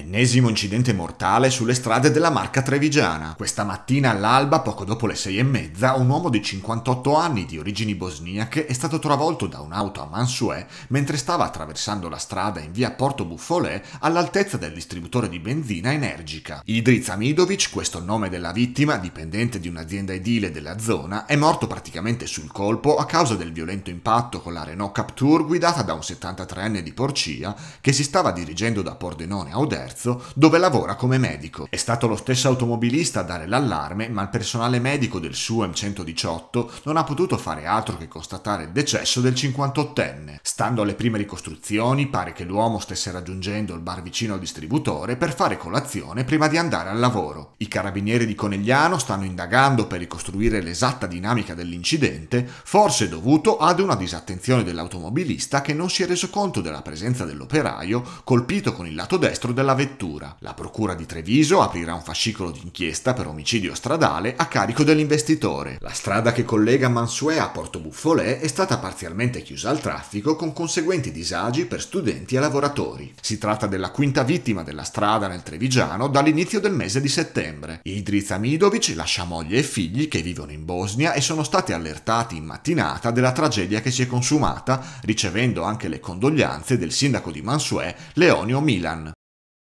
Ennesimo incidente mortale sulle strade della Marca Trevigiana. Questa mattina all'alba, poco dopo le sei e mezza, un uomo di 58 anni di origini bosniache è stato travolto da un'auto a Mansue mentre stava attraversando la strada in via Porto Buffolè all'altezza del distributore di benzina energica. Idriz Amidovic, questo nome della vittima, dipendente di un'azienda edile della zona, è morto praticamente sul colpo a causa del violento impatto con la Renault Capture guidata da un 73enne di Porcia che si stava dirigendo da Pordenone a Odessa terzo, dove lavora come medico. È stato lo stesso automobilista a dare l'allarme, ma il personale medico del suo M118 non ha potuto fare altro che constatare il decesso del 58enne. Stando alle prime ricostruzioni, pare che l'uomo stesse raggiungendo il bar vicino al distributore per fare colazione prima di andare al lavoro. I carabinieri di Conegliano stanno indagando per ricostruire l'esatta dinamica dell'incidente, forse dovuto ad una disattenzione dell'automobilista che non si è reso conto della presenza dell'operaio colpito con il lato destro della vettura. La Procura di Treviso aprirà un fascicolo d'inchiesta per omicidio stradale a carico dell'investitore. La strada che collega Mansue a Porto Buffolè è stata parzialmente chiusa al traffico con conseguenti disagi per studenti e lavoratori. Si tratta della quinta vittima della strada nel Trevigiano dall'inizio del mese di settembre. Idriz Amidovic lascia moglie e figli che vivono in Bosnia e sono stati allertati in mattinata della tragedia che si è consumata, ricevendo anche le condoglianze del sindaco di Mansue, Leonio Milan.